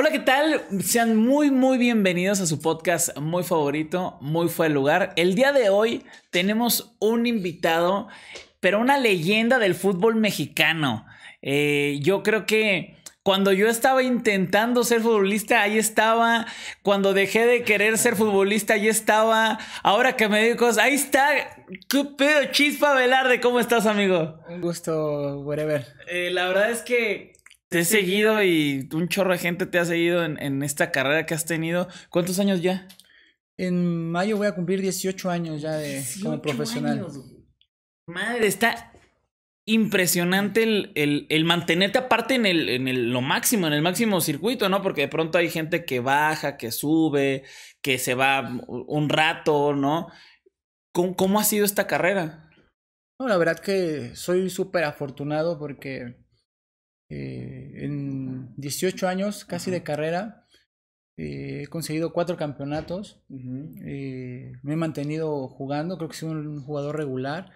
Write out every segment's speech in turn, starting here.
Hola, ¿qué tal? Sean muy, muy bienvenidos a su podcast muy favorito, muy fue el lugar. El día de hoy tenemos un invitado, pero una leyenda del fútbol mexicano. Eh, yo creo que cuando yo estaba intentando ser futbolista, ahí estaba. Cuando dejé de querer ser futbolista, ahí estaba. Ahora que me digo ahí está. ¿Qué pedo, Chispa Velarde? ¿Cómo estás, amigo? Un gusto, whatever. Eh, la verdad es que te he seguido y un chorro de gente te ha seguido en, esta carrera que has tenido. ¿Cuántos años ya? En mayo voy a cumplir 18 años ya de, como profesional. Madre, está impresionante el, el, el, mantenerte aparte en, el, en lo máximo, en el máximo circuito, ¿no? Porque de pronto hay gente que baja, que sube, que se va un rato, ¿no? cómo ha sido esta carrera? No, la verdad que soy súper afortunado porque eh, en 18 años casi de carrera eh, he conseguido cuatro campeonatos. Eh, me he mantenido jugando, creo que soy un jugador regular.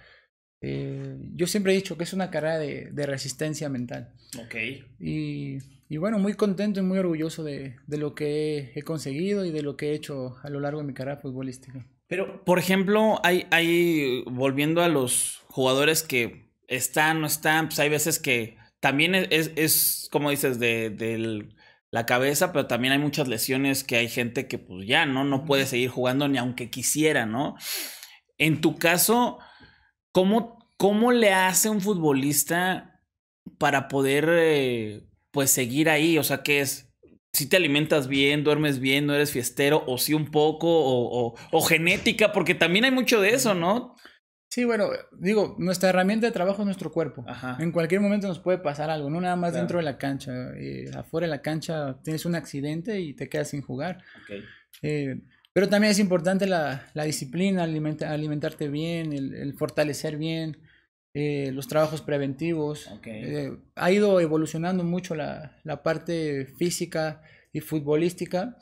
yo siempre he dicho que es una carrera de, resistencia mental. Ok. Y, bueno, muy contento y muy orgulloso de, lo que he, conseguido y de lo que he hecho a lo largo de mi carrera futbolística. Pero, por ejemplo, hay, hay volviendo a los jugadores que están, no están, pues hay veces que también e, es, es, como dices, de, la cabeza, pero también hay muchas lesiones que hay gente que pues ya, ¿no? No puede seguir jugando ni aunque quisiera, ¿no? En tu caso, ¿cómo, cómo le hace un futbolista para poder, eh, pues, seguir ahí? O sea, que es? si te alimentas bien, duermes bien, no eres fiestero, o sí un poco, o, genética, porque también hay mucho de eso, ¿no? Sí, bueno, digo, nuestra herramienta de trabajo es nuestro cuerpo. En cualquier momento nos puede pasar algo, no nada más dentro de la cancha. Eh, afuera de la cancha tienes un accidente y te quedas sin jugar. Eh, pero también es importante la, disciplina, alimentarte bien, el, fortalecer bien, eh, los trabajos preventivos. ha ido evolucionando mucho la, parte física y futbolística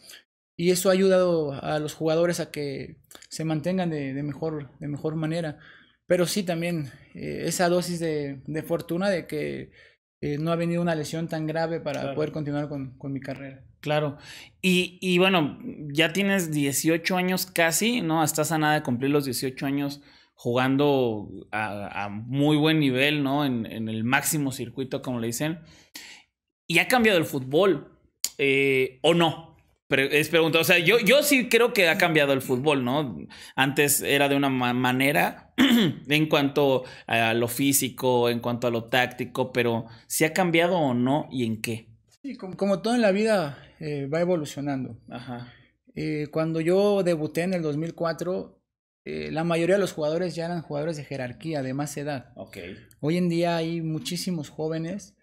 y eso ha ayudado a los jugadores a que se mantengan de mejor, de mejor manera. Pero sí, también eh, esa dosis de, fortuna de que eh, no ha venido una lesión tan grave para poder continuar con, mi carrera. Claro. Y, bueno, ya tienes 18 años casi, ¿no? Estás a nada de cumplir los 18 años jugando a, muy buen nivel, ¿no? En, en, el máximo circuito, como le dicen. Y ha cambiado el fútbol, eh, ¿o no? es pregunta, o sea, yo, yo sí creo que ha cambiado el fútbol, ¿no? Antes era de una manera en cuanto a lo físico, en cuanto a lo táctico, pero si ha cambiado o no y en qué? Sí, como, todo en la vida eh, va evolucionando. Ajá. Eh, cuando yo debuté en el 2004, eh, la mayoría de los jugadores ya eran jugadores de jerarquía, de más edad. Okay. Hoy en día hay muchísimos jóvenes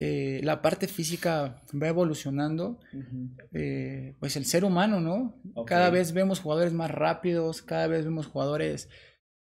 eh, la parte física va evolucionando, eh, pues el ser humano, ¿no? Cada vez vemos jugadores más rápidos, cada vez vemos jugadores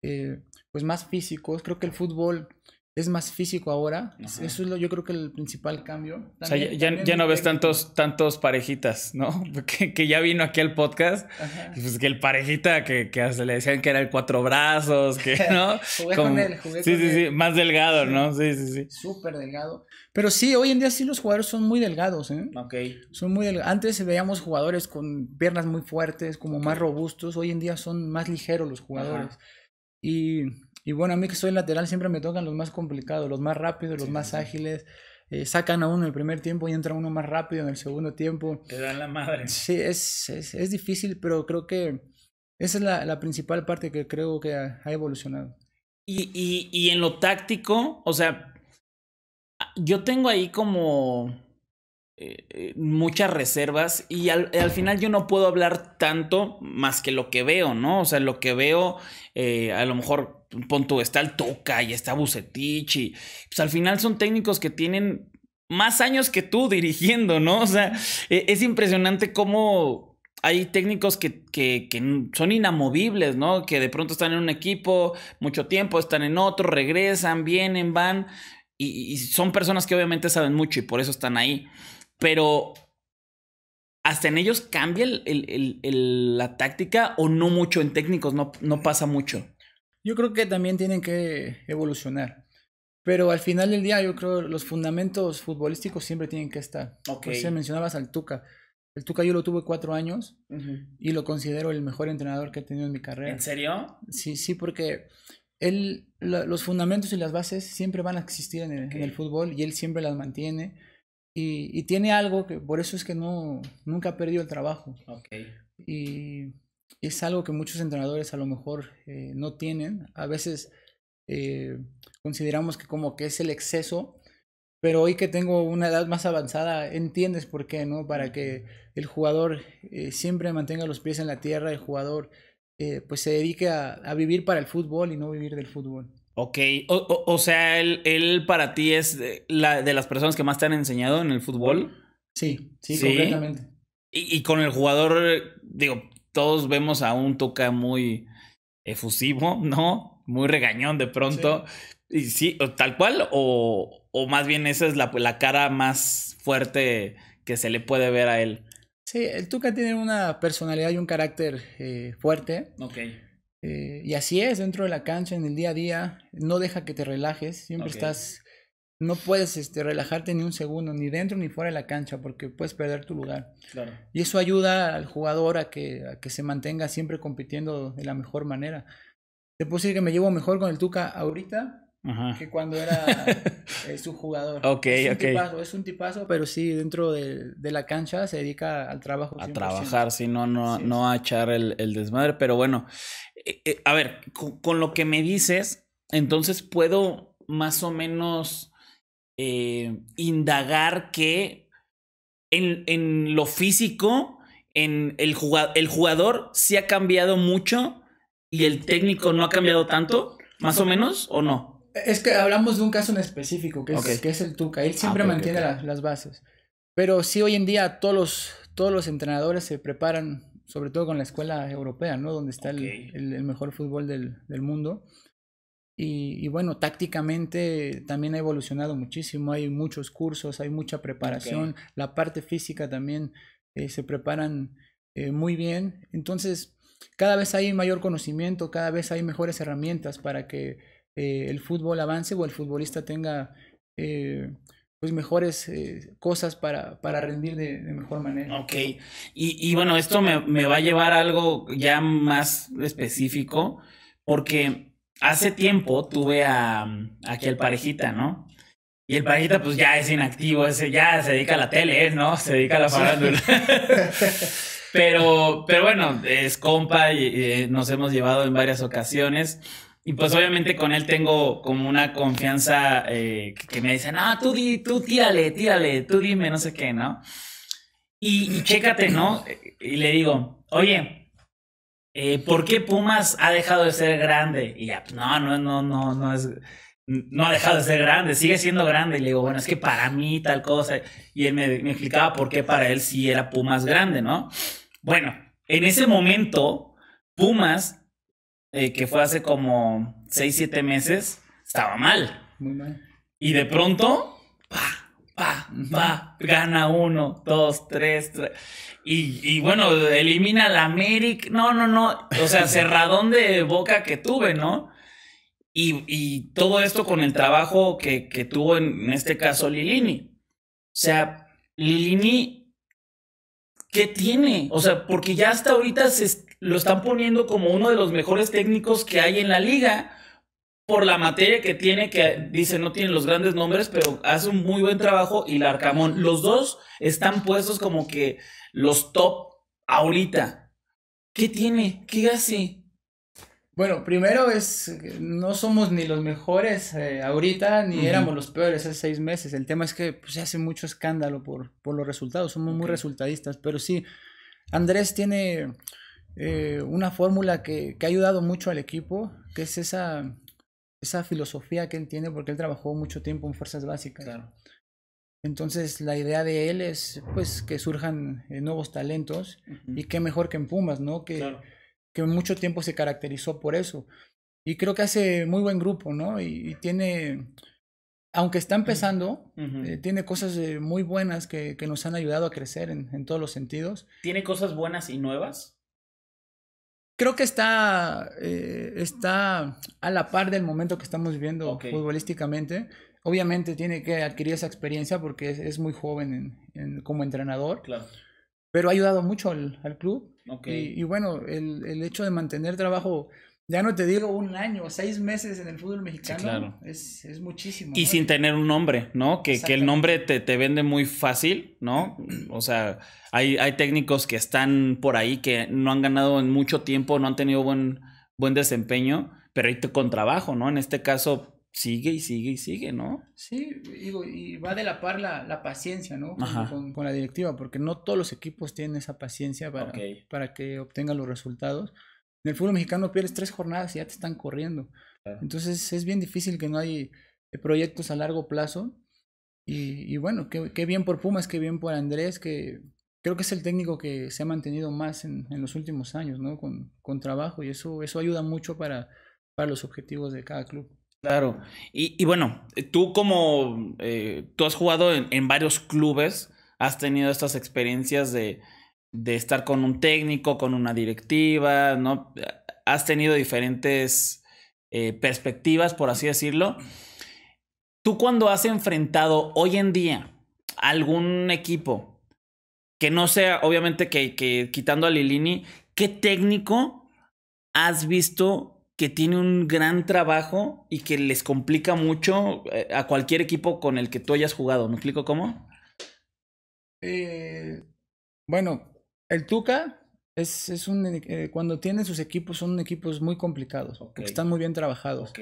eh, pues más físicos. Creo que el fútbol es más físico ahora. Eso es lo, yo creo que el principal cambio. ya, no ves tantos, tantos parejitas, ¿no? Que, ya vino aquí al podcast, pues, que el parejita que, que hasta le decían que era el cuatro brazos, que, ¿no? jugué con él, sí, sí, Sí, más delgado, ¿no? Sí, sí, sí. Súper delgado. Pero sí, hoy en día sí los jugadores son muy delgados, ¿eh? Ok. Son muy Antes veíamos jugadores con piernas muy fuertes, como más robustos. Hoy en día son más ligeros los jugadores. Y, bueno, a mí que soy lateral siempre me tocan los más complicados, los más rápidos, los más ágiles. Eh, sacan a uno en el primer tiempo y entra uno más rápido en el segundo tiempo. Te dan la madre. Sí, es, es, difícil, pero creo que esa es la, principal parte que creo que ha, evolucionado. y en lo táctico, o sea, yo tengo ahí como eh, eh, muchas reservas y al, al, final yo no puedo hablar tanto más que lo que veo, ¿no? O sea, lo que veo, eh, a lo mejor, un está el toca y está Bucetich y pues al final son técnicos que tienen más años que tú dirigiendo, ¿no? O sea, e, es impresionante cómo, hay técnicos que, que, que, son inamovibles, ¿no? Que de pronto están en un equipo mucho tiempo, están en otro, regresan, vienen, van y, son personas que obviamente saben mucho y por eso están ahí. Pero hasta en ellos cambia el, el, el, la táctica o no mucho en técnicos, no, no, pasa mucho. Yo creo que también tienen que evolucionar. Pero al final del día, yo creo los fundamentos futbolísticos siempre tienen que estar. Okay. mencionabas al Tuca. El Tuca yo lo tuve cuatro años y lo considero el mejor entrenador que he tenido en mi carrera. ¿En serio? Sí, sí, porque los fundamentos y las bases siempre van a existir en el, fútbol y él siempre las mantiene. Y, tiene algo que por eso es que no, nunca ha perdido el trabajo. Y es algo que muchos entrenadores a lo mejor eh, no tienen. A veces eh, consideramos que como que es el exceso, pero hoy que tengo una edad más avanzada, entiendes por qué, ¿no? Para que el jugador eh, siempre mantenga los pies en la tierra, el jugador eh, pues se dedique a, vivir para el fútbol y no vivir del fútbol. Ok, o, sea, él, él, para ti es de, la, de las personas que más te han enseñado en el fútbol. Sí, sí, completamente. Y, y, con el jugador, digo, todos vemos a un toca muy efusivo, ¿no? Muy regañón de pronto. Y sí, tal cual, o, o más bien esa es la, la cara más fuerte que se le puede ver a él. Sí, el Tuca tiene una personalidad y un carácter eh, fuerte. Ok. Eh, y así es, dentro de la cancha, en el día a día, no deja que te relajes, siempre estás, no puedes este, relajarte ni un segundo, ni dentro ni fuera de la cancha, porque puedes perder tu lugar. Claro. Y eso ayuda al jugador a que, a que se mantenga siempre compitiendo de la mejor manera. Te puedo decir que me llevo mejor con el Tuca ahorita que cuando era eh, su jugador. es un Tipazo, es un tipazo, pero sí, dentro de, la cancha se dedica al trabajo. A trabajar, sí, no, no, a echar el, desmadre, pero bueno, eh, eh, a ver, con, lo que me dices, entonces puedo más o menos indagar que en, lo físico, en el, jugador, el sí ha cambiado mucho y el, técnico, no ha cambiado, tanto. ¿Más o menos o no? Es que hablamos de un caso en específico, que es, que es el Tuca. Él siempre ah, mantiene Las, bases. Pero sí, hoy en día todos los, todos los entrenadores se preparan, sobre todo con la escuela europea, ¿no? Donde está el, mejor fútbol del, del mundo. Y, bueno, tácticamente también ha evolucionado muchísimo. Hay muchos cursos, hay mucha preparación. La parte física también eh, se preparan eh, muy bien. Entonces, cada vez hay mayor conocimiento, cada vez hay mejores herramientas para que eh, el fútbol avance o el futbolista tenga eh, pues mejores eh, cosas para, para rendir de, mejor manera. Ok, y, y bueno, pues, esto me, me, va a llevar a algo ya más específico, porque hace tiempo tuve a, aquí el parejita, ¿no? Y el parejita pues ya es inactivo, ese ya se dedica a la tele, ¿no? Se dedica a la farándula. pero, pero bueno, es compa, y, nos hemos llevado en varias ocasiones. Y pues, pues obviamente con él tengo como una confianza eh, que, me dice, no, tú, di, tú tírale, tírale, tú dime, no sé qué, ¿no? Y, chécate, ¿no? Y le digo, oye, eh, ¿por qué Pumas ha dejado de ser grande? Y ya, no, no, no, no, no es... No ha dejado de ser grande, sigue siendo grande. Y le digo, bueno, es que para mí tal cosa. Y él me, me explicaba por qué para él sí era Pumas grande, ¿no? Bueno, en ese momento, Pumas eh, que fue hace como 6, 7 meses, estaba mal. Muy mal. Y de pronto, pa, Pa, pa, gana uno, dos, tres, Y, bueno, elimina al América. No, no, no. O sea, cerradón de boca que tuve, ¿no? Y, todo esto con el trabajo que, tuvo en, en, este caso Lilini. O sea, Lilini, ¿qué tiene? O sea, porque ya hasta ahorita se, lo están poniendo como uno de los mejores técnicos que hay en la liga por la materia que tiene, que dice no tiene los grandes nombres, pero hace un muy buen trabajo y Larcamón. Los dos están puestos como que los top ahorita. ¿Qué tiene? ¿Qué hace? Bueno, primero es, no somos ni los mejores eh, ahorita, ni éramos los peores hace seis meses. El tema es que pues, se hace mucho escándalo por, por los resultados, somos muy resultadistas, pero sí, Andrés tiene eh, una fórmula que, que, ha ayudado mucho al equipo, que es esa, esa filosofía que él tiene, porque él trabajó mucho tiempo en fuerzas básicas. Entonces la idea de él es pues que surjan eh, nuevos talentos y que mejor que en Pumas, ¿no? Que, que mucho tiempo se caracterizó por eso. Y creo que hace muy buen grupo, ¿no? Y, tiene, aunque está empezando, eh, tiene cosas muy buenas que, que, nos han ayudado a crecer en, en, todos los sentidos. ¿Tiene cosas buenas y nuevas? creo que está, eh, está a la par del momento que estamos viviendo futbolísticamente. Obviamente tiene que adquirir esa experiencia porque es, muy joven como entrenador. Claro. Pero ha ayudado mucho al, club. Y, y, bueno, el, el hecho de mantener trabajo ya no te digo un año, seis meses en el fútbol mexicano es, muchísimo. Y sin tener un nombre, ¿no? Que, que el nombre te, vende muy fácil, ¿no? O sea, hay, hay técnicos que están por ahí que no han ganado en mucho tiempo, no han tenido buen, buen desempeño, pero ahí con trabajo, ¿no? En este caso, sigue y sigue y sigue, ¿no? Sí, digo, y va de la par la, paciencia, ¿no? Con, con, la directiva, porque no todos los equipos tienen esa paciencia para, para que obtengan los resultados. En el fútbol mexicano pierdes tres jornadas y ya te están corriendo. Entonces es bien difícil que no hay eh, proyectos a largo plazo. Y, bueno, qué, bien por Pumas, qué bien por Andrés, que creo que es el técnico que se ha mantenido más en, los últimos años, ¿no? Con, trabajo y eso, eso ayuda mucho para, para los objetivos de cada club. Claro, y, bueno, tú como eh, tú has jugado en varios clubes, has tenido estas experiencias de, de estar con un técnico, con una directiva, ¿no? Has tenido diferentes eh, perspectivas, por así decirlo. Tú cuando has enfrentado hoy en día algún equipo que no sea, obviamente que, que quitando a Lilini, ¿qué técnico has visto que tiene un gran trabajo y que les complica mucho eh, a cualquier equipo con el que tú hayas jugado? ¿Me explico cómo? Eh, bueno, el Tuca es, es un, eh, eh, cuando tiene sus equipos, son equipos muy complicados, están muy bien trabajados.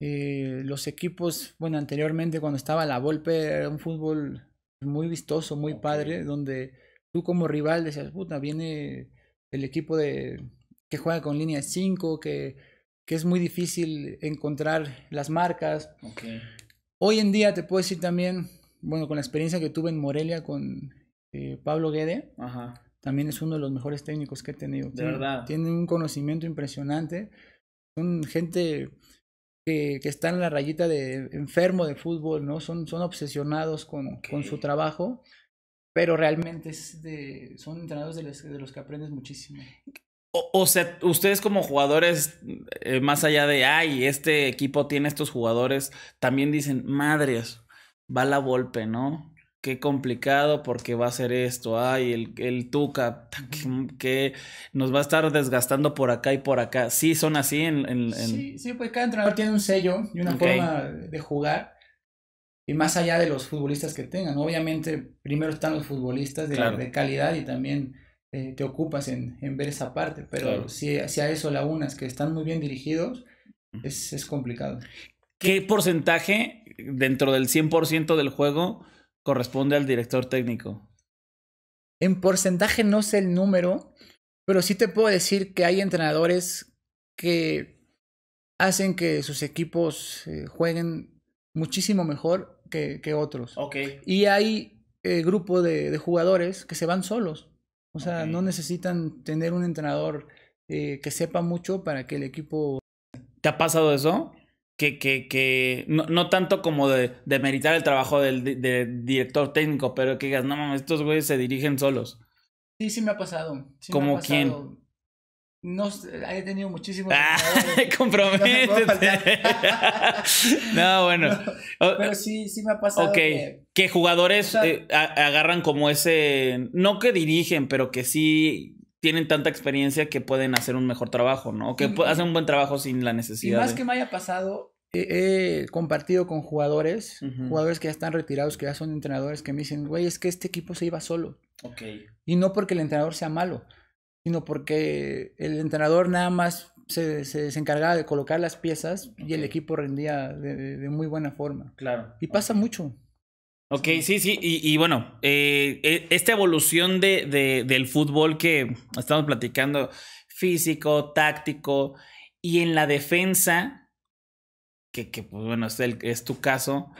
Eh, los equipos, bueno, anteriormente cuando estaba la Volpe, era un fútbol muy vistoso, muy padre, donde tú como rival decías, puta, viene el equipo de que juega con línea 5, que, que es muy difícil encontrar las marcas. Hoy en día te puedo decir también, bueno, con la experiencia que tuve en Morelia con Pablo Guede, Ajá también es uno de los mejores técnicos que he tenido. De verdad. un conocimiento impresionante. Son gente que, está en la rayita de enfermo de fútbol, ¿no? Son, son obsesionados con, con su trabajo, pero realmente es de, son entrenadores de los, que aprendes muchísimo. O, sea, ustedes como jugadores, eh, más allá de, ay, este equipo tiene estos jugadores, también dicen, madres, va la golpe, ¿no? qué complicado porque va a ser esto, ay, el, Tuca, que, nos va a estar desgastando por acá y por acá. Sí, son así en... Sí, sí, pues cada entrenador tiene un sello y una forma de jugar. Y más allá de los futbolistas que tengan, obviamente primero están los futbolistas de, calidad y también eh, te ocupas en, ver esa parte, pero si, si, a eso la unas, que están muy bien dirigidos, es, es complicado. ¿Qué porcentaje dentro del 100% del juego corresponde al director técnico? En porcentaje no sé el número, pero sí te puedo decir que hay entrenadores que hacen que sus equipos eh, jueguen muchísimo mejor que, otros. Okay. Y hay eh, grupo de, jugadores que se van solos. O sea, no necesitan tener un entrenador eh, que sepa mucho para que el equipo... ¿Te ha pasado eso? que, que, que no, tanto como de, meritar el trabajo del, director técnico, pero que digas, no mames, estos güeyes se dirigen solos. Sí, sí me ha pasado. ¿Como quién? No, he tenido muchísimos. Ah, comprométete. No, bueno. pero sí, sí me ha pasado. Ok. Que, jugadores eh, agarran como ese. No que dirigen, pero que sí tienen tanta experiencia que pueden hacer un mejor trabajo, ¿no? Que y, hacen un buen trabajo sin la necesidad. Y más que me haya pasado, he, compartido con jugadores, jugadores que ya están retirados, que ya son entrenadores, que me dicen, güey, es que este equipo se iba solo. Ok. Y no porque el entrenador sea malo, sino porque el entrenador nada más se, se, encargaba de colocar las piezas y el equipo rendía de, muy buena forma. Claro. Y pasa mucho. Ok, sí, sí, y, bueno, eh, eh, esta evolución de, del fútbol que estamos platicando, físico, táctico, y en la defensa, que, pues bueno, es, es tu caso,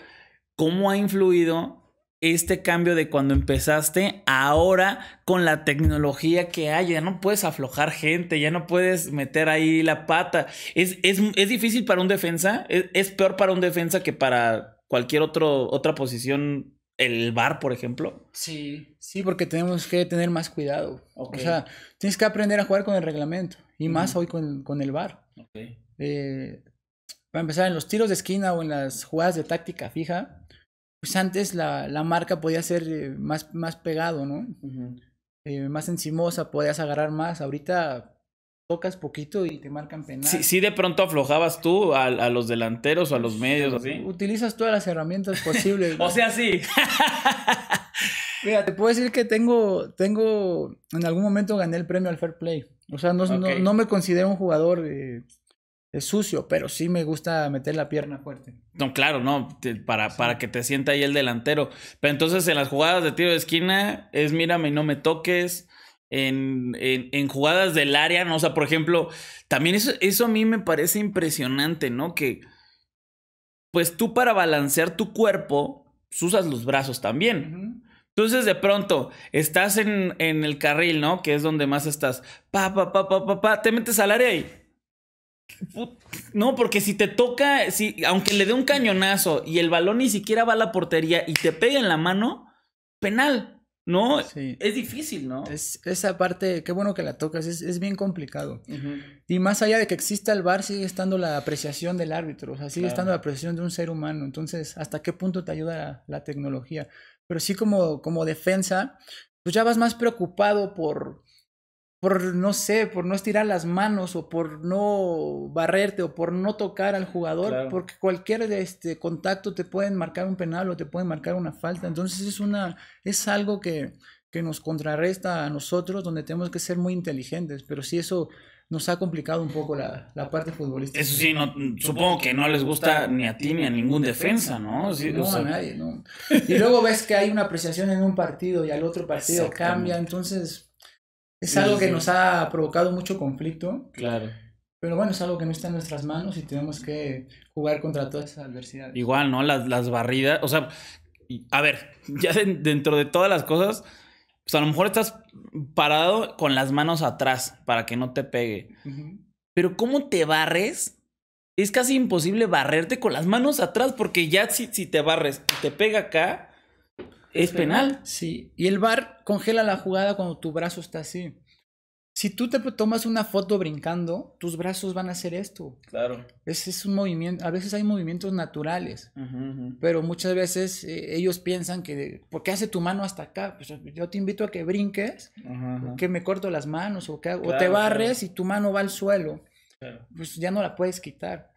¿cómo ha influido este cambio de cuando empezaste ahora con la tecnología que hay? Ya no puedes aflojar gente, ya no puedes meter ahí la pata. ¿Es, es, difícil para un defensa? ¿Es, ¿Es peor para un defensa que para cualquier otro, otra posición, el bar, por ejemplo. Sí. Sí, porque tenemos que tener más cuidado. O sea, tienes que aprender a jugar con el reglamento y más hoy con, el bar. Eh, para empezar, en los tiros de esquina o en las jugadas de táctica fija, pues antes la, marca podía ser eh, más, más pegado, ¿no? Eh, más encimosa, podías agarrar más. Ahorita tocas poquito y te marcan penal. Sí, de pronto aflojabas tú a, los delanteros o a los medios, así. Utilizas todas las herramientas posibles. o sea, sí. Mira, te puedo decir que tengo, tengo, en algún momento gané el premio al Fair Play. O sea, no, me considero un jugador eh, sucio, pero sí me gusta meter la pierna fuerte. No, claro, no, para, para que te sienta ahí el delantero. Pero entonces en las jugadas de tiro de esquina es mírame y no me toques, en, en, jugadas del área, ¿no? O sea, por ejemplo, también eso, a mí me parece impresionante, ¿no? Que pues tú para balancear tu cuerpo, pues, usas los brazos también. Entonces de pronto estás en, en, el carril, ¿no? Que es donde más estás. Pa, pa, pa, pa, pa, pa, te metes al área ahí No, porque si te toca, si, aunque le dé un cañonazo y el balón ni siquiera va a la portería y te pega en la mano, penal. ¿no? Es difícil, ¿no? Es, esa parte, qué bueno que la tocas, es, es bien complicado. Y más allá de que exista el bar sigue estando la apreciación del árbitro, o sea, sigue estando la apreciación de un ser humano. Entonces, ¿hasta qué punto te ayuda la, tecnología? Pero sí como, como defensa, pues ya vas más preocupado por por no sé, por no estirar las manos o por no barrerte o por no tocar al jugador, porque cualquier este contacto te puede marcar un penal o te puede marcar una falta. Entonces es una es algo que, nos contrarresta a nosotros donde tenemos que ser muy inteligentes, pero sí, eso nos ha complicado un poco la, parte futbolística. Eso sí, no, supongo que no les gusta ni a ti ni a ningún defensa, ¿no? no, a nadie, no. Y luego ves que hay una apreciación en un partido y al otro partido cambia, entonces es algo que nos ha provocado mucho conflicto. Claro. Pero bueno, es algo que no está en nuestras manos y tenemos que jugar contra toda esa adversidad. Igual, ¿no? Las, las barridas. O sea, a ver, ya dentro de todas las cosas, pues a lo mejor estás parado con las manos atrás para que no te pegue. Pero ¿cómo te barres? Es casi imposible barrerte con las manos atrás porque ya si, si te barres y te pega acá, es penal. Sí. Y el bar congela la jugada cuando tu brazo está así. Si tú te tomas una foto brincando, tus brazos van a hacer esto. Claro. Ese es un movimiento. A veces hay movimientos naturales, pero muchas veces eh, ellos piensan que, ¿por qué hace tu mano hasta acá? Pues yo te invito a que brinques, que me corto las manos o, que, te barres y tu mano va al suelo. Pues ya no la puedes quitar.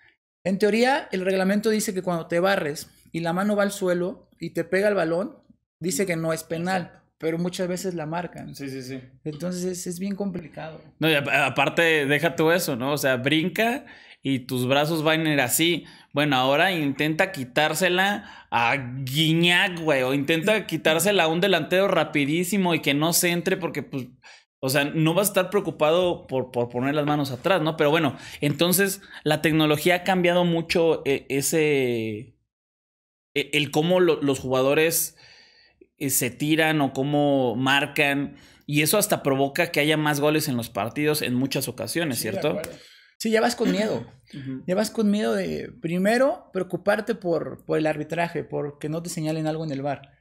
En teoría, el reglamento dice que cuando te barres y la mano va al suelo y te pega el balón, dice que no es penal, pero muchas veces la marcan. Sí, sí, sí. Entonces es, bien complicado. No, aparte, deja tú eso, ¿no? O sea, brinca y tus brazos van a ir así. Bueno, ahora intenta quitársela a Guiñac, güey, o intenta quitársela a un delantero rapidísimo y que no se entre porque, pues, o sea, no vas a estar preocupado por, por poner las manos atrás, ¿no? Pero bueno, entonces la tecnología ha cambiado mucho eh, ese, e, el cómo los jugadores eh, se tiran o cómo marcan. Y eso hasta provoca que haya más goles en los partidos en muchas ocasiones, ¿cierto? Sí, ya vas con miedo. Ya vas con miedo de, primero, preocuparte por, por el arbitraje, porque no te señalen algo en el bar.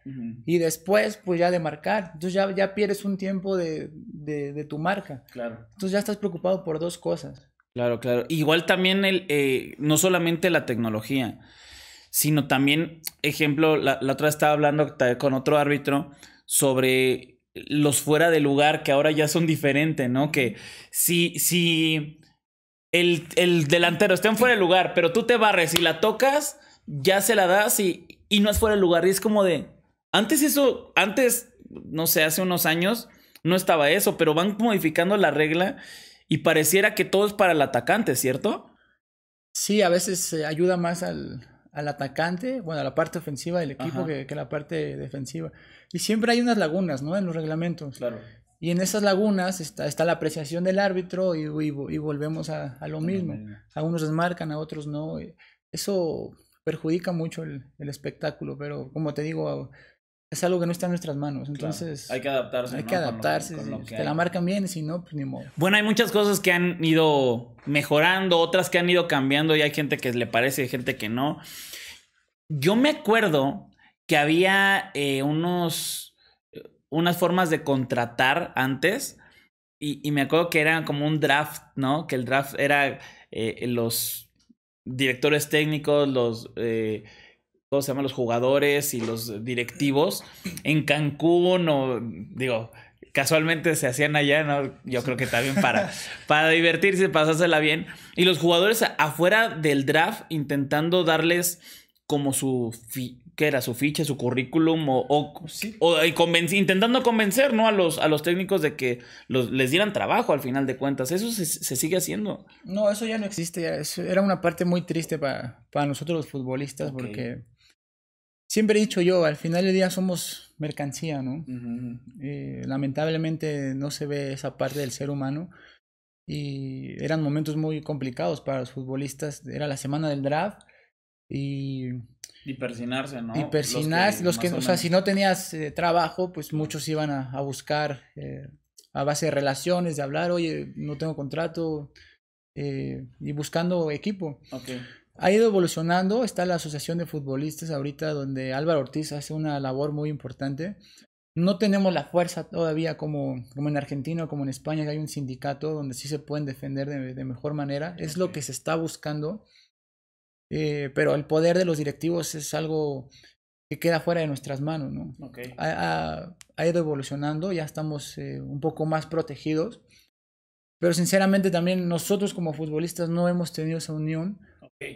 Y después, pues ya de marcar. Entonces ya, ya pierdes un tiempo de, de, tu marca. Claro. Entonces ya estás preocupado por dos cosas. Claro, claro. Igual también el, eh, no solamente la tecnología sino también, ejemplo, la, la otra estaba hablando con otro árbitro sobre los fuera de lugar que ahora ya son diferentes, ¿no? Que si, si el, el delantero está en fuera de lugar, pero tú te barres y la tocas, ya se la das y, y no es fuera de lugar. Y es como de, antes eso, antes, no sé, hace unos años no estaba eso, pero van modificando la regla y pareciera que todo es para el atacante, ¿cierto? Sí, a veces eh, ayuda más al, al atacante, bueno, a la parte ofensiva del equipo que, que, la parte defensiva. Y siempre hay unas lagunas, ¿no? En los reglamentos. Claro. Y en esas lagunas está, está la apreciación del árbitro y, y, volvemos a, lo mismo. A unos desmarcan, a otros no. Eso perjudica mucho el, el espectáculo, pero como te digo, es algo que no está en nuestras manos. Entonces. Hay que adaptarse. Hay que adaptarse. Con te la marcan bien, si no, pues ni modo. Bueno, hay muchas cosas que han ido mejorando, otras que han ido cambiando y hay gente que le parece y hay gente que no. Yo me acuerdo que había eh, unos. unas formas de contratar antes. Y, me acuerdo que era como un draft, ¿no? Que el draft era eh, los directores técnicos, los. Eh, se llaman los jugadores y los directivos? En Cancún o, digo, casualmente se hacían allá, ¿no? Yo creo que también para, para divertirse, pasársela bien. Y los jugadores afuera del draft intentando darles como su, era? Su ficha, su currículum o, o, intentando convencer, ¿no? A los, a los técnicos de que les dieran trabajo al final de cuentas. Eso se, sigue haciendo. No, eso ya no existe. era una parte muy triste para, nosotros los futbolistas porque siempre he dicho yo, al final del día somos mercancía, ¿no? Eh, lamentablemente no se ve esa parte del ser humano y eran momentos muy complicados para los futbolistas. Era la semana del draft y... Y persinarse, ¿no? Y persinarse, los que, o, sea, si no tenías eh, trabajo, pues muchos iban a, buscar eh, a base de relaciones, de hablar, oye, no tengo contrato, y buscando equipo. Okay ha ido evolucionando. Está la Asociación de Futbolistas ahorita donde Álvaro Ortiz hace una labor muy importante. No tenemos la fuerza todavía como, como en Argentina o como en España, que hay un sindicato donde sí se pueden defender de, mejor manera. Es lo que se está buscando. Eh, pero el poder de los directivos es algo que queda fuera de nuestras manos, ¿no? Ha, ido evolucionando, ya estamos eh, un poco más protegidos. Pero sinceramente también nosotros como futbolistas no hemos tenido esa unión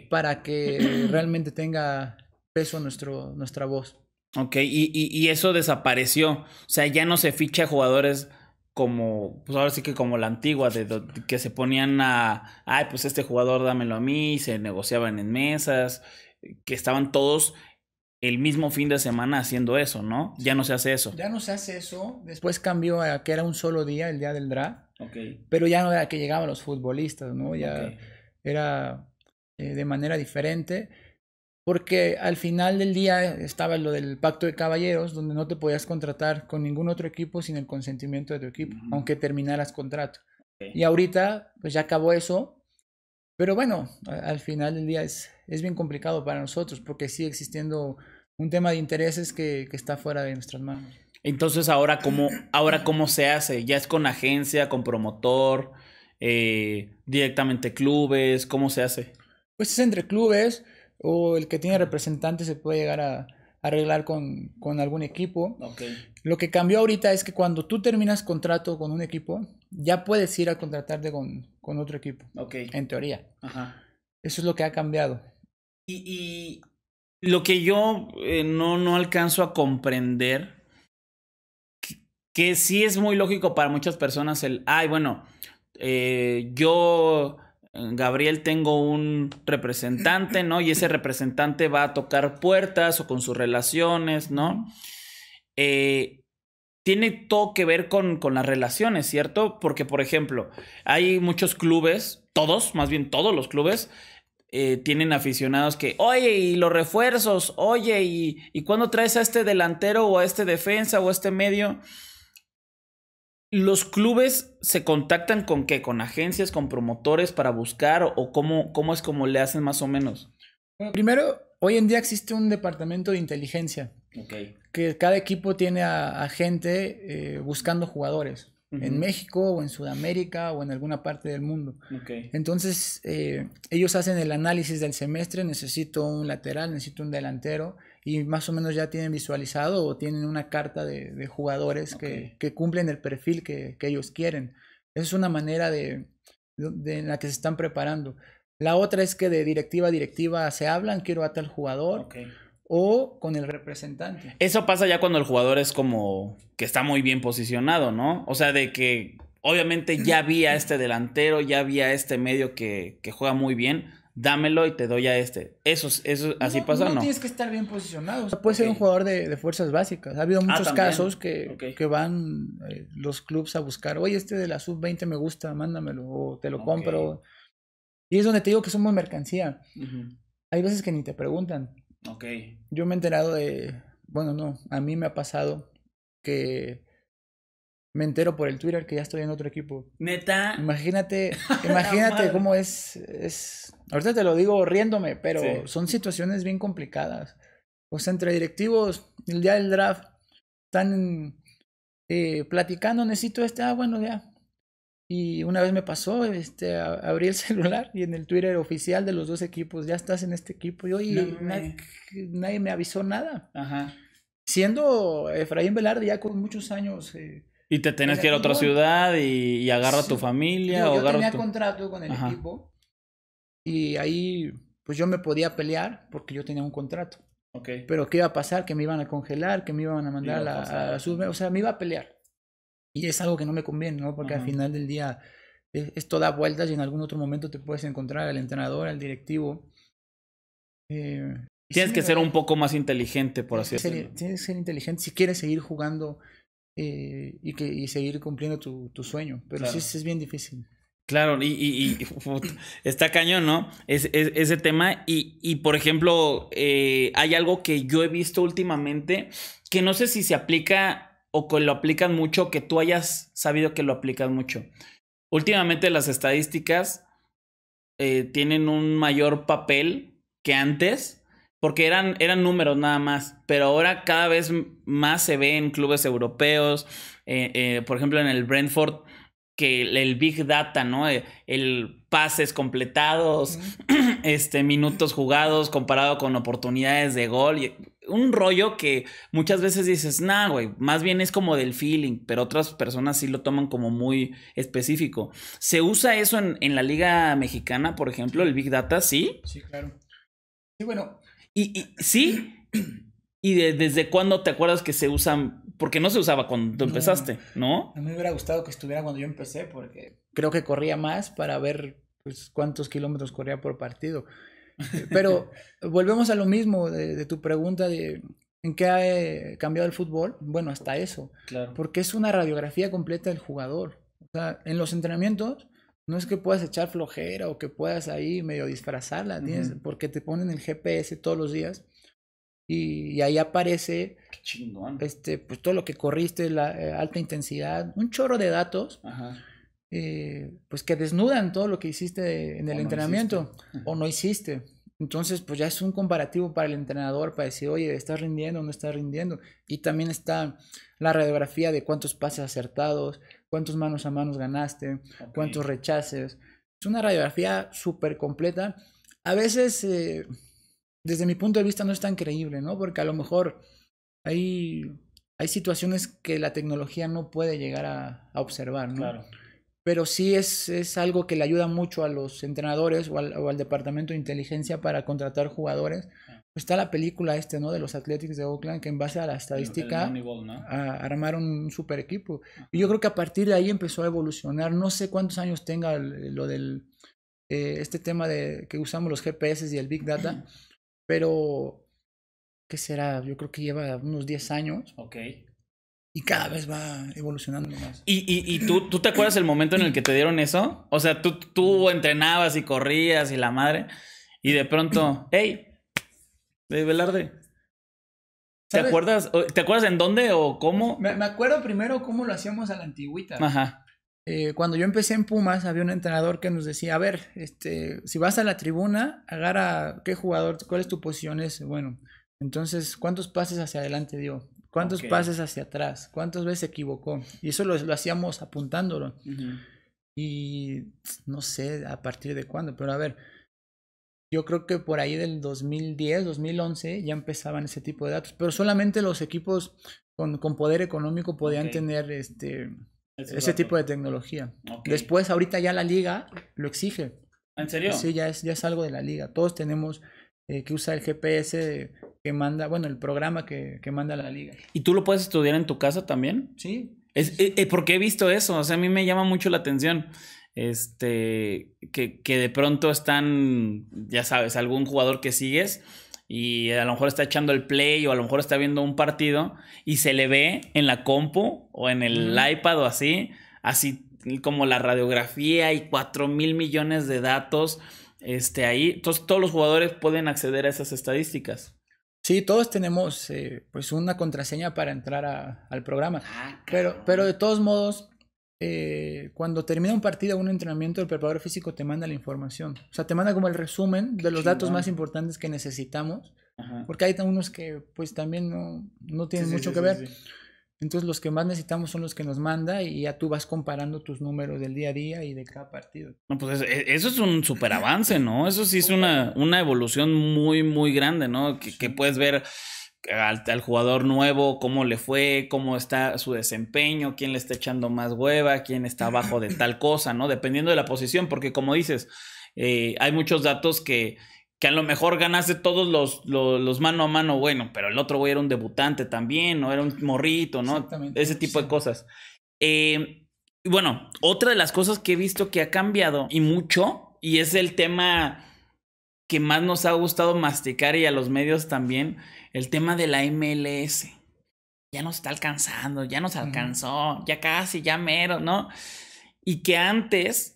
para que realmente tenga peso nuestro, nuestra voz. Ok, y, eso desapareció. O sea, ya no se ficha jugadores como, pues ahora sí que como la antigua, de, que se ponían a, ay, pues este jugador dámelo a mí, se negociaban en mesas, eh, que estaban todos el mismo fin de semana haciendo eso, ¿no? Ya no se hace eso. Ya no se hace eso. Después cambió a que era un solo día, el día del draft. Ok. Pero ya no era que llegaban los futbolistas, ¿no? Ya era eh, de manera diferente, porque al final del día estaba lo del pacto de caballeros, donde no te podías contratar con ningún otro equipo sin el consentimiento de tu equipo, aunque terminaras contrato. Y ahorita, pues ya acabó eso, pero bueno, al final del día es, es bien complicado para nosotros, porque sigue existiendo un tema de intereses que, está fuera de nuestras manos. Entonces, ahora cómo, ahora cómo se hace? ¿Ya es con agencia, con promotor, eh, directamente clubes? ¿Cómo se hace? pues es entre clubes o el que tiene representantes se puede llegar a, arreglar con, algún equipo. Lo que cambió ahorita es que cuando tú terminas contrato con un equipo, ya puedes ir a contratarte con, con otro equipo. En teoría. Eso es lo que ha cambiado. Y, lo que yo eh, no, no alcanzo a comprender, que, sí es muy lógico para muchas personas el, ay, bueno, eh, yo Gabriel tengo un representante, ¿no? Y ese representante va a tocar puertas o con sus relaciones, ¿no? Eh, tiene todo que ver con, con, las relaciones, ¿cierto? Porque, por ejemplo, hay muchos clubes, todos, más bien todos los clubes, eh, tienen aficionados que, oye, y los refuerzos, oye, y, y cuando traes a este delantero o a este defensa o a este medio, ¿Los clubes se contactan con qué? ¿Con agencias, con promotores para buscar o cómo, cómo es como le hacen más o menos? primero, hoy en día existe un departamento de inteligencia. Que cada equipo tiene a, gente eh, buscando jugadores. En México o en Sudamérica o en alguna parte del mundo. Entonces, eh, ellos hacen el análisis del semestre. Necesito un lateral, necesito un delantero y más o menos ya tienen visualizado o tienen una carta de, jugadores que, cumplen el perfil que, ellos quieren. Es una manera de, en la que se están preparando. La otra es que de directiva a directiva se hablan, quiero a tal jugador. o con el representante. Eso pasa ya cuando el jugador es como que está muy bien posicionado, ¿no? O sea, de que obviamente ya había este delantero, ya había este medio que, juega muy bien dámelo y te doy a este. Eso, eso así pasa, no, ¿no? tienes que estar bien posicionado. puede ser un jugador de, fuerzas básicas. Ha habido ah, muchos casos que, que van eh, los clubs a buscar, oye, este de la sub-20 me gusta, mándamelo, o te lo compro. Y es donde te digo que somos mercancía. Hay veces que ni te preguntan. Yo me he enterado de, bueno, no, a mí me ha pasado que me entero por el Twitter que ya estoy en otro equipo. Neta. Imagínate, imagínate cómo es, es. Ahorita te lo digo riéndome, pero son situaciones bien complicadas. O sea, entre directivos, el día del draft, están eh, platicando, necesito este, ah, bueno, ya. Y una vez me pasó, este, abrí el celular y en el Twitter oficial de los dos equipos, ya estás en este equipo. Y hoy nadie, me avisó nada. Ajá. Siendo Efraín Velarde ya con muchos años. Eh, y te tenés que ir a otra ciudad y, y agarra a tu familia. o yo tenía contrato con el equipo y ahí pues yo me podía pelear porque yo tenía un contrato. Okay. Pero ¿qué iba a pasar? Que me iban a congelar, que me iban a mandar a, subir O sea, me iba a pelear. Y es algo que no me conviene, ¿no? Porque al final del día e, esto da vueltas y en algún otro momento te puedes encontrar al entrenador, al directivo. Eh, tienes que ser un poco más inteligente, por así decirlo. Tienes que ser inteligente si quieres seguir jugando eh, y, que, seguir cumpliendo tu, sueño. Pero sí, es bien difícil. Claro, y, está cañón, ¿no? Es, ese tema. Y, y por ejemplo, eh, hay algo que yo he visto últimamente que no sé si se aplica o que lo aplican mucho, que tú hayas sabido que lo aplican mucho. Últimamente las estadísticas eh, tienen un mayor papel que antes porque eran, eran números nada más, pero ahora cada vez más se ve en clubes europeos, eh, eh, por ejemplo en el Brentford, que el, Big Data, ¿no? Eh, el, pases completados, este, minutos jugados comparado con oportunidades de gol. Y un rollo que muchas veces dices, nah, güey, más bien es como del feeling, pero otras personas sí lo toman como muy específico. ¿Se usa eso en, la Liga Mexicana, por ejemplo, el Big Data? Sí. Sí, claro. Sí, bueno, y, sí. ¿Y desde cuándo te acuerdas que se usan? Porque no se usaba cuando empezaste, ¿no? A mí me hubiera gustado que estuviera cuando yo empecé, porque creo que corría más para ver pues, cuántos kilómetros corría por partido. Pero volvemos a lo mismo de, de tu pregunta de en qué ha cambiado el fútbol. Bueno, hasta eso. Claro. Porque es una radiografía completa del jugador. O sea, en los entrenamientos no es que puedas echar flojera o que puedas ahí medio disfrazarla, porque te ponen el GPS todos los días y, ahí aparece este pues todo lo que corriste, la eh, alta intensidad, un chorro de datos. Eh, pues que desnudan todo lo que hiciste en el entrenamiento o no hiciste. Entonces, pues ya es un comparativo para el entrenador para decir, oye, estás rindiendo o no estás rindiendo. Y también está la radiografía de cuántos pases acertados, cuántos manos a manos ganaste, cuántos rechaces. Es una radiografía súper completa. A veces, eh, desde mi punto de vista, no es tan creíble, ¿no? Porque a lo mejor hay, hay situaciones que la tecnología no puede llegar a, a observar, ¿no? Claro pero sí es, algo que le ayuda mucho a los entrenadores o al, departamento de inteligencia para contratar jugadores. Ah. Pues está la película este, ¿no? De los Athletics de Oakland, que en base a la estadística armaron un super equipo. Y yo creo que a partir de ahí empezó a evolucionar. No sé cuántos años tenga lo del, eh, este tema de que usamos los GPS y el Big Data, pero, ¿qué será? Yo creo que lleva unos 10 años. Ok. Y cada vez va evolucionando más. ¿Y, y, tú, tú te acuerdas el momento en el que te dieron eso? O sea, tú, tú entrenabas y corrías y la madre. Y de pronto, hey, Velarde. ¿Te acuerdas? ¿Te acuerdas en dónde o cómo? Me, acuerdo primero cómo lo hacíamos a la antigüita. Ajá. Eh, cuando yo empecé en Pumas, había un entrenador que nos decía, a ver, este, si vas a la tribuna, agarra qué jugador, cuál es tu posición, es bueno. Entonces, ¿cuántos pases hacia adelante dio? ¿Cuántos pases hacia atrás? ¿Cuántas veces se equivocó? Y eso lo, hacíamos apuntándolo. Y no sé a partir de cuándo, pero a ver, yo creo que por ahí del 2010, 2011 ya empezaban ese tipo de datos, pero solamente los equipos con, poder económico podían tener este, ese, tipo de tecnología. Después, ahorita ya la liga lo exige. ¿En serio? Sí, ya es, ya es algo de la liga. Todos tenemos eh, que usa el GPS que manda, bueno, el programa que, manda la liga. ¿Y tú lo puedes estudiar en tu casa también? Sí. Es, eh, eh, porque he visto eso, o sea, a mí me llama mucho la atención. Este, que, de pronto están, ya sabes, algún jugador que sigues y a lo mejor está echando el play o a lo mejor está viendo un partido y se le ve en la compu o en el iPad o así, así como la radiografía y 4 mil millones de datos este, ahí, todos los jugadores pueden acceder a esas estadísticas. Sí, todos tenemos eh, pues una contraseña para entrar al programa. Ah, pero, pero de todos modos, eh, cuando termina un partido o un entrenamiento, el preparador físico te manda la información. O sea, te manda como el resumen de los datos más importantes que necesitamos. Porque hay unos que pues también no, no tienen mucho que ver. Entonces los que más necesitamos son los que nos manda y ya tú vas comparando tus números del día a día y de cada partido. No, pues e, e, eso, es un super avance, ¿no? Eso sí es una, evolución muy, muy grande, ¿no? Que, puedes ver al, jugador nuevo, cómo le fue, cómo está su desempeño, quién le está echando más hueva, quién está abajo de tal cosa, ¿no? Dependiendo de la posición, porque como dices, eh, hay muchos datos que que a lo mejor ganase todos los, los, mano a mano, bueno, pero el otro güey era un debutante también, ¿no? era un morrito, ¿no? Ese tipo de cosas. Eh, bueno, otra de las cosas que he visto que ha cambiado y mucho, y es el tema que más nos ha gustado masticar y a los medios también, el tema de la MLS. Ya nos está alcanzando, ya nos alcanzó, ya casi, ya mero, ¿no? Y que antes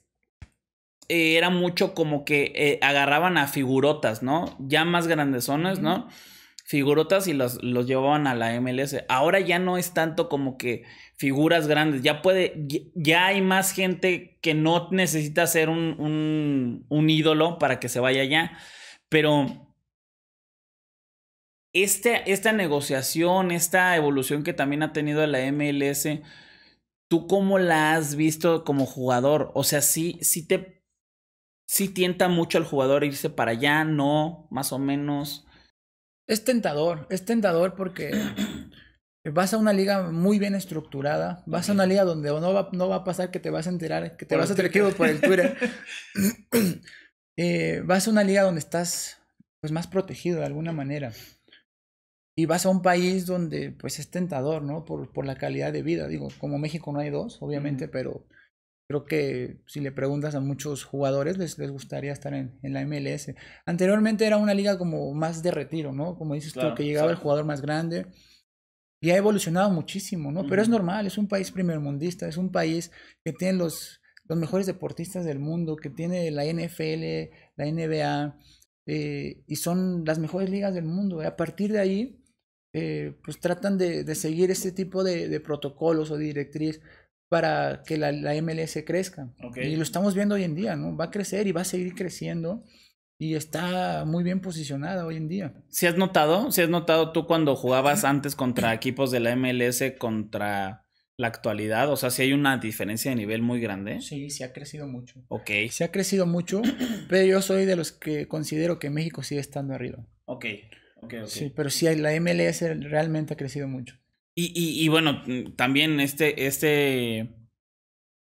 eh, era mucho como que eh, agarraban a figurotas, ¿no? Ya más grandezones, ¿no? Figurotas y los, los llevaban a la MLS. Ahora ya no es tanto como que figuras grandes. Ya puede. Ya hay más gente que no necesita ser un, ídolo para que se vaya allá. Pero. Este, esta negociación, esta evolución que también ha tenido la MLS. ¿tú cómo la has visto como jugador? O sea, sí, sí te sí tienta mucho al jugador irse para allá, no, más o menos. Es tentador, es tentador porque vas a una liga muy bien estructurada, vas a una liga donde no va, a pasar que te vas a enterar, que te vas a ir por el Twitter. Eh, vas a una liga donde estás pues más protegido de alguna manera. Y vas a un país donde pues es tentador, ¿no? Por, por la calidad de vida. Digo, como México no hay dos, obviamente, pero Creo que si le preguntas a muchos jugadores les, les gustaría estar en, en, la MLS. Anteriormente era una liga como más de retiro, ¿no? Como dices tú, que llegaba el jugador más grande. Y ha evolucionado muchísimo, ¿no? Pero es normal, es un país primermundista, es un país que tiene los, los mejores deportistas del mundo, que tiene la NFL, la NBA, eh, y son las mejores ligas del mundo. a partir de ahí, eh, pues tratan de, de, seguir este tipo de, de protocolos o directriz para que la, MLS crezca. Y lo estamos viendo hoy en día, ¿no? Va a crecer y va a seguir creciendo y está muy bien posicionada hoy en día. Si has notado, si has notado tú cuando jugabas antes contra equipos de la MLS contra la actualidad, o sea, si hay una diferencia de nivel muy grande. Sí, se ha crecido mucho. Ok. Se ha crecido mucho, pero yo soy de los que considero que México sigue estando arriba. Ok, ok, ok. Sí, pero sí, la MLS realmente ha crecido mucho. Y, bueno, mm, también este, este,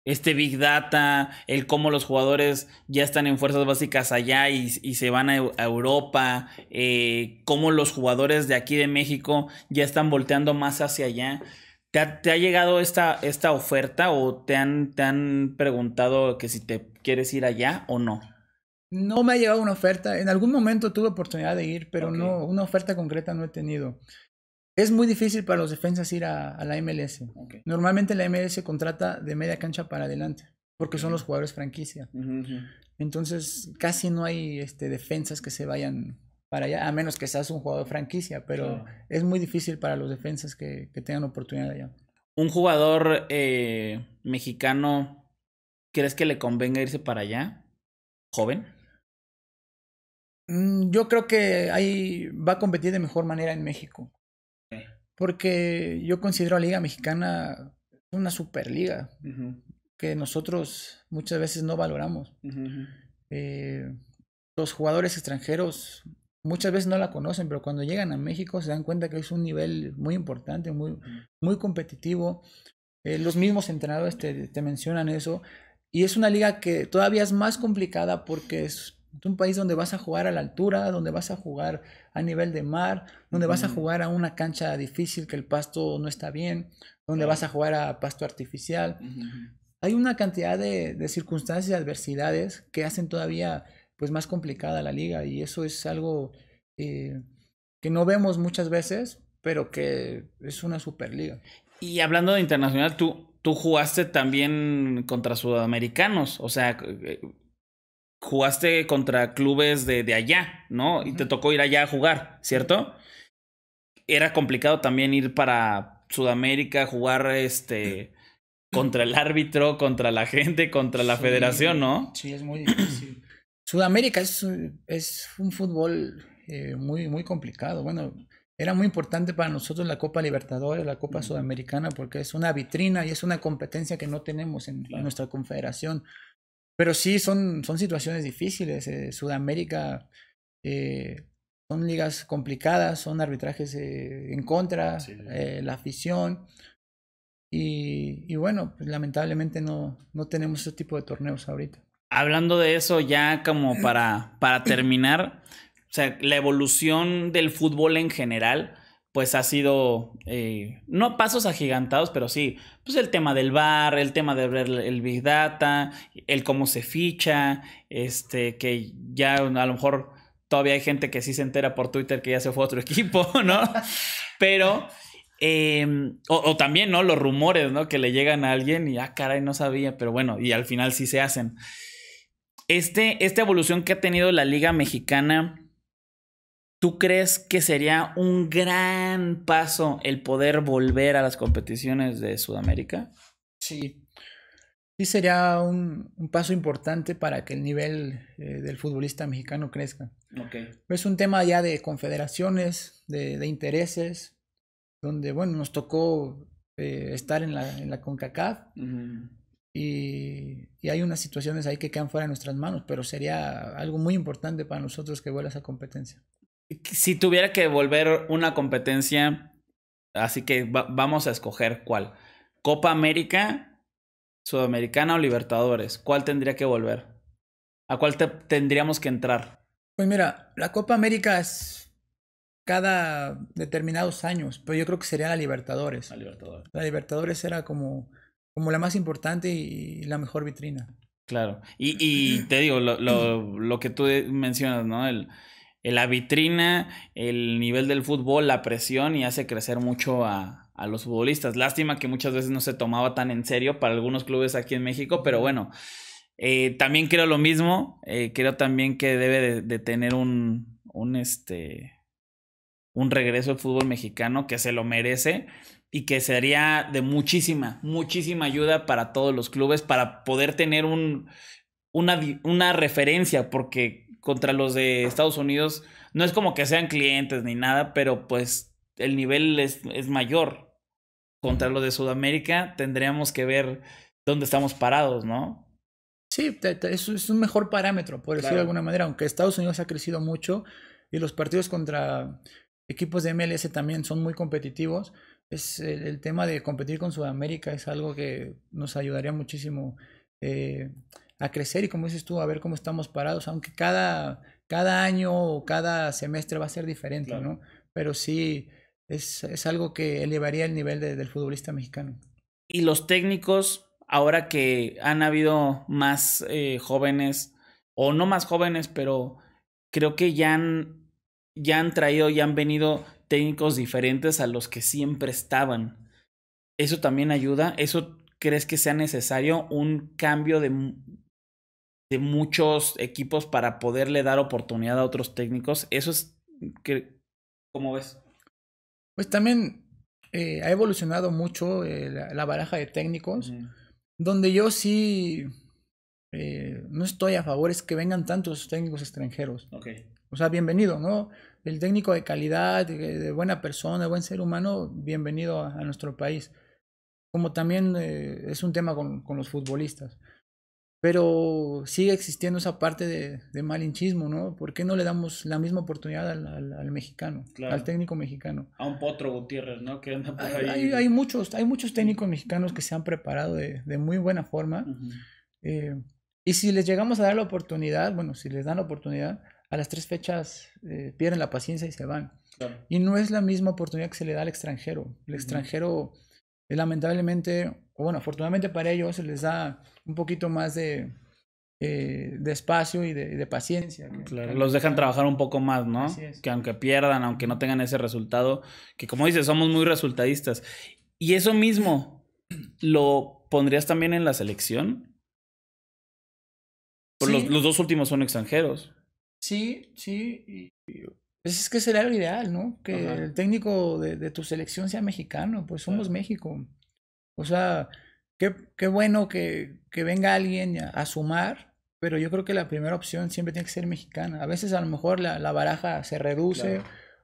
este Big Data, el cómo los jugadores ya están en fuerzas básicas allá y, se van a, Europa, eh, cómo los jugadores de aquí de México ya están volteando más hacia allá. ¿Te ha, llegado esta, esta, oferta o te han, te preguntado que si te quieres ir allá o no? No me ha llegado una oferta. En algún momento tuve oportunidad de ir, pero no, una oferta concreta no he tenido. Es muy difícil para los defensas ir a, la MLS. Normalmente la MLS contrata de media cancha para adelante, porque son los jugadores franquicia. Entonces, casi no hay este, defensas que se vayan para allá, a menos que seas un jugador franquicia, pero es muy difícil para los defensas que, tengan oportunidad allá. ¿Un jugador eh, mexicano crees que le convenga irse para allá? ¿Joven? Mm, yo creo que ahí va a competir de mejor manera en México. Porque yo considero a la Liga Mexicana una superliga que nosotros muchas veces no valoramos. Eh, los jugadores extranjeros muchas veces no la conocen, pero cuando llegan a México se dan cuenta que es un nivel muy importante, muy, muy competitivo. Eh, los mismos entrenadores te, te mencionan eso. Y es una liga que todavía es más complicada porque es un país donde vas a jugar a la altura, donde vas a jugar a nivel de mar, donde vas a jugar a una cancha difícil que el pasto no está bien, donde vas a jugar a pasto artificial. Hay una cantidad de, circunstancias y adversidades que hacen todavía pues, más complicada la liga y eso es algo eh, que no vemos muchas veces, pero que es una superliga. Y hablando de internacional, tú, tú jugaste también contra sudamericanos, o sea eh, jugaste contra clubes de, de allá, ¿no? Y te tocó ir allá a jugar, ¿cierto? Era complicado también ir para Sudamérica, jugar este contra el árbitro, contra la gente, contra la federación, ¿no? Sí, es muy difícil. Sudamérica es, es un fútbol eh, muy, muy complicado. Bueno, era muy importante para nosotros la Copa Libertadores, la Copa Sudamericana, porque es una vitrina y es una competencia que no tenemos en nuestra confederación. Pero sí, son, son situaciones difíciles. Eh, Sudamérica eh, son ligas complicadas, son arbitrajes eh, en contra, la afición. Y, bueno, pues, lamentablemente no, no tenemos ese tipo de torneos ahorita. Hablando de eso, ya como para, para terminar, o sea, la evolución del fútbol en general pues ha sido, eh, no pasos agigantados, pero sí, pues el tema del bar, el tema de ver el Big Data, el cómo se ficha, este, que ya a lo mejor todavía hay gente que sí se entera por Twitter que ya se fue a otro equipo, ¿no? Pero, em, o, también, ¿no? Los rumores, ¿no? Que le llegan a alguien y, ah, caray, no sabía, pero bueno, y al final sí se hacen. Este, esta evolución que ha tenido la Liga Mexicana ¿Tú crees que sería un gran paso el poder volver a las competiciones de Sudamérica? Sí. Sí sería un, paso importante para que el nivel eh, del futbolista mexicano crezca. Es un tema ya de confederaciones, de, intereses, donde, bueno, nos tocó eh, estar en la, CONCACAF y, y, hay unas situaciones ahí que quedan fuera de nuestras manos, pero sería algo muy importante para nosotros que vuelva esa competencia si tuviera que volver una competencia, así que vamos a escoger cuál. Copa América, Sudamericana o Libertadores. ¿Cuál tendría que volver? ¿A cuál tendríamos que entrar? Pues mira, la Copa América es cada determinados años, pero yo creo que sería la Libertadores. La Libertadores. La Libertadores era como, como la más importante y la mejor vitrina. Claro. Y, y te digo, lo, lo, lo que tú mencionas, ¿no? El, eh, la vitrina, el nivel del fútbol, la presión y hace crecer mucho a, los futbolistas. Lástima que muchas veces no se tomaba tan en serio para algunos clubes aquí en México, pero bueno, eh, también creo lo mismo, eh, creo también que debe de, tener un, un, este, un regreso al fútbol mexicano que se lo merece y que sería de muchísima, muchísima ayuda para todos los clubes para poder tener un, una, una referencia, porque contra los de Estados Unidos, no es como que sean clientes ni nada, pero pues el nivel es, es mayor. Contra los de Sudamérica tendríamos que ver dónde estamos parados, ¿no? Sí, es, es un mejor parámetro, por decirlo de alguna manera, aunque Estados Unidos ha crecido mucho y los partidos contra equipos de MLS también son muy competitivos. Es el, tema de competir con Sudamérica es algo que nos ayudaría muchísimo. Eh, a crecer y como dices tú, a ver cómo estamos parados, aunque cada, cada año o cada semestre va a ser diferente, ¿no? Pero sí es, algo que elevaría el nivel del futbolista mexicano. Y los técnicos, ahora que han habido más eh, jóvenes, o no más jóvenes, pero creo que ya han, ya han traído, ya han venido técnicos diferentes a los que siempre estaban. ¿Eso también ayuda? ¿Eso crees que sea necesario un cambio de de muchos equipos para poderle dar oportunidad a otros técnicos. Eso es que, ¿cómo ves? Pues también eh, ha evolucionado mucho eh, la, baraja de técnicos, donde yo sí eh, no estoy a favor es que vengan tantos técnicos extranjeros. O sea, bienvenido, ¿no? El técnico de calidad, de, buena persona, de buen ser humano, bienvenido a, nuestro país. Como también es un tema con los futbolistas pero sigue existiendo esa parte de, malinchismo, ¿no? ¿Por qué no le damos la misma oportunidad al, mexicano, al técnico mexicano? A un Potro Gutiérrez, ¿no? hay, muchos, hay muchos técnicos mexicanos que se han preparado de, muy buena forma. Eh, y si les llegamos a dar la oportunidad, bueno, si les dan la oportunidad, a las tres fechas eh, pierden la paciencia y se van. Y no es la misma oportunidad que se le da al extranjero. El extranjero, eh, lamentablemente, bueno, afortunadamente para ellos se les da un poquito más de, eh, de espacio y de, paciencia. los dejan trabajar un poco más, ¿no? Que aunque pierdan, aunque no tengan ese resultado, que como dices, somos muy resultadistas. Y eso mismo, ¿lo pondrías también en la selección? Los, dos últimos son extranjeros. Sí, sí. Pues es que sería lo ideal, ¿no? Que el técnico de, tu selección sea mexicano, pues somos México. O sea, qué, bueno que, venga alguien a, sumar, pero yo creo que la primera opción siempre tiene que ser mexicana. A veces a lo mejor la, baraja se reduce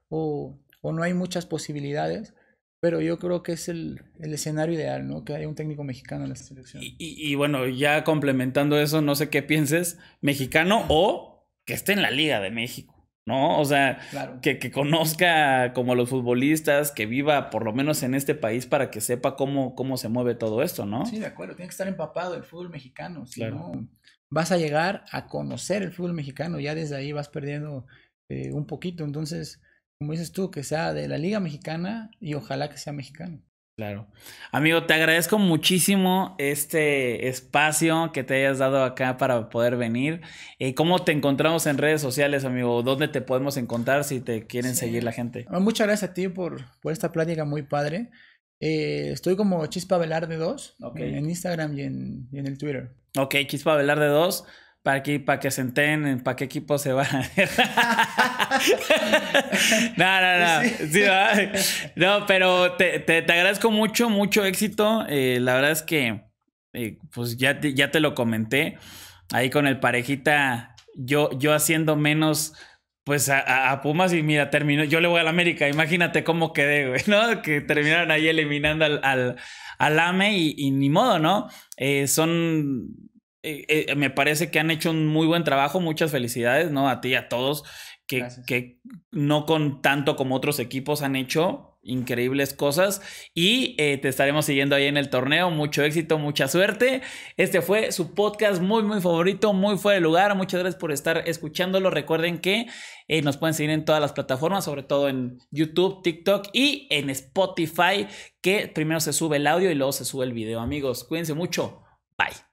o, no hay muchas posibilidades, pero yo creo que es el, escenario ideal, ¿no? Que haya un técnico mexicano en la selección. y bueno, ya complementando eso, no sé qué pienses, mexicano o que esté en la Liga de México. ¿no? O sea, que, que, conozca como los futbolistas, que viva por lo menos en este país para que sepa cómo, cómo se mueve todo esto, ¿no? Sí, de acuerdo, tiene que estar empapado el fútbol mexicano, si no, vas a llegar a conocer el fútbol mexicano, ya desde ahí vas perdiendo eh, un poquito, entonces, como dices tú, que sea de la Liga Mexicana y ojalá que sea mexicano. Claro. Amigo, te agradezco muchísimo este espacio que te hayas dado acá para poder venir. Eh, ¿Cómo te encontramos en redes sociales, amigo? ¿Dónde te podemos encontrar si te quieren seguir la gente? Ah, muchas gracias a ti por, por esta plática muy padre. Eh, estoy como Chispa Velarde 2 en, Instagram y en, en el Twitter. Ok, Chispa Velarde 2 para que, para que se para qué equipo se van. no, no, no. Sí. no, pero te, agradezco mucho, mucho éxito. Eh, la verdad es que, eh, pues ya te, ya te lo comenté, ahí con el parejita, yo, yo haciendo menos pues a, Pumas y mira, terminó. Yo le voy al América, imagínate cómo quedé, güey, ¿no? Que terminaron ahí eliminando al, al, AME y, ni modo, ¿no? Eh, son eh, eh, me parece que han hecho un muy buen trabajo. Muchas felicidades, ¿no? A ti y a todos, que, no con tanto como otros equipos han hecho, increíbles cosas y eh, te estaremos siguiendo ahí en el torneo. Mucho éxito, mucha suerte. Este fue su podcast muy, muy favorito, muy fuera de lugar. Muchas gracias por estar escuchándolo. Recuerden que nos pueden seguir en todas las plataformas, sobre todo en YouTube, TikTok y en Spotify, que primero se sube el audio y luego se sube el video. Amigos, cuídense mucho. Bye.